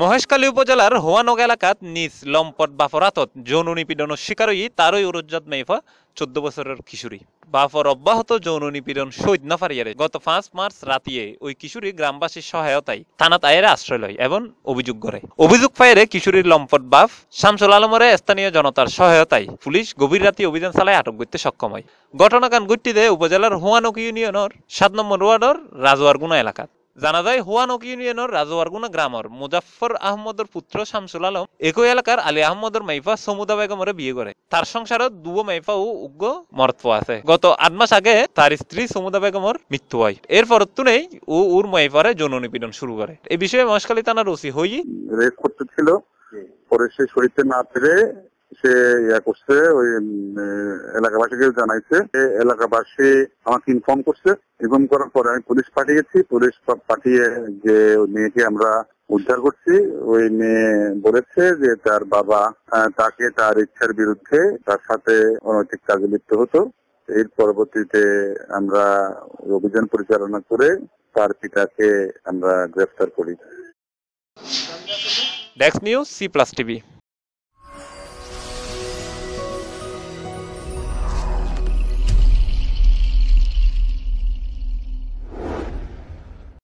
মহেশখালী উপজেলার হোয়ানগ এলাকাত নিজ লম্পট বাফরাতত যৌন নিপীড়নের শিকারই তারই উরুজ্জাত মেইফা চোদ্দ বছরের কিশোরী বাফর অব্যাহত যৌন নিপীড়ন সৈদ না গত পাঁচ মার্চ রাতিয়ে ওই কিশোরী গ্রামবাসীর সহায়তায় থানাত আয়ের আশ্রয় লয় এবং অভিযোগ করে অভিযোগ ফায়ারে কিশোরীর লম্পট বাফ শামসুল আলমরে স্থানীয় জনতার সহায়তায় পুলিশ গভীর রাতে অভিযান চালায় আটক করতে সক্ষম হয় ঘটনাকান গুট্টিতে উপজেলার হোয়ানক ইউনিয়নের সাত নম্বর ওয়ার্ডর রাজওয়ারগুনা এলাকা জানা যায় হুয়ানক ইউনিয়নের রাজওয়ারগুনা গ্রামের মুজাফর আহমদর পুত্র শামসুল আলম একই এলাকার আলী আহমদর মাইফা সমুদা বেগমরে বিয়ে করে তার সংসারত দুয়ো মাইফা ও উগ্র মর্ত্ব আছে গত আট মাস আগে তার স্ত্রী সমুদা বেগমর মৃত্যু হয় এরপর তুনেই ও উর মাইফারে যৌন নিপীড়ন শুরু করে এ বিষয়ে মহেশখালী থানার ওসি হই রেপ করতে ছিল পরে সে শরীরতে না পেরে সে ইয়া করছে ওই এলাকাবাসীকে জানাইছে এলাকাবাসী আমাকে ইনফর্ম করছে ইনফর্ম করার পরে আমি পুলিশ পাঠিয়েছি পুলিশ পাঠিয়ে যে ওই মেয়েকে আমরা উদ্ধার করছি ওই মেয়ে বলেছে যে তার বাবা তাকে তার ইচ্ছার বিরুদ্ধে তার সাথে অনৈতিক কাজে লিপ্ত হতো এর পরবর্তীতে আমরা অভিযান পরিচালনা করে তার পিতাকে আমরা গ্রেফতার করি ডেক্স নিউজ সি প্লাস টিভি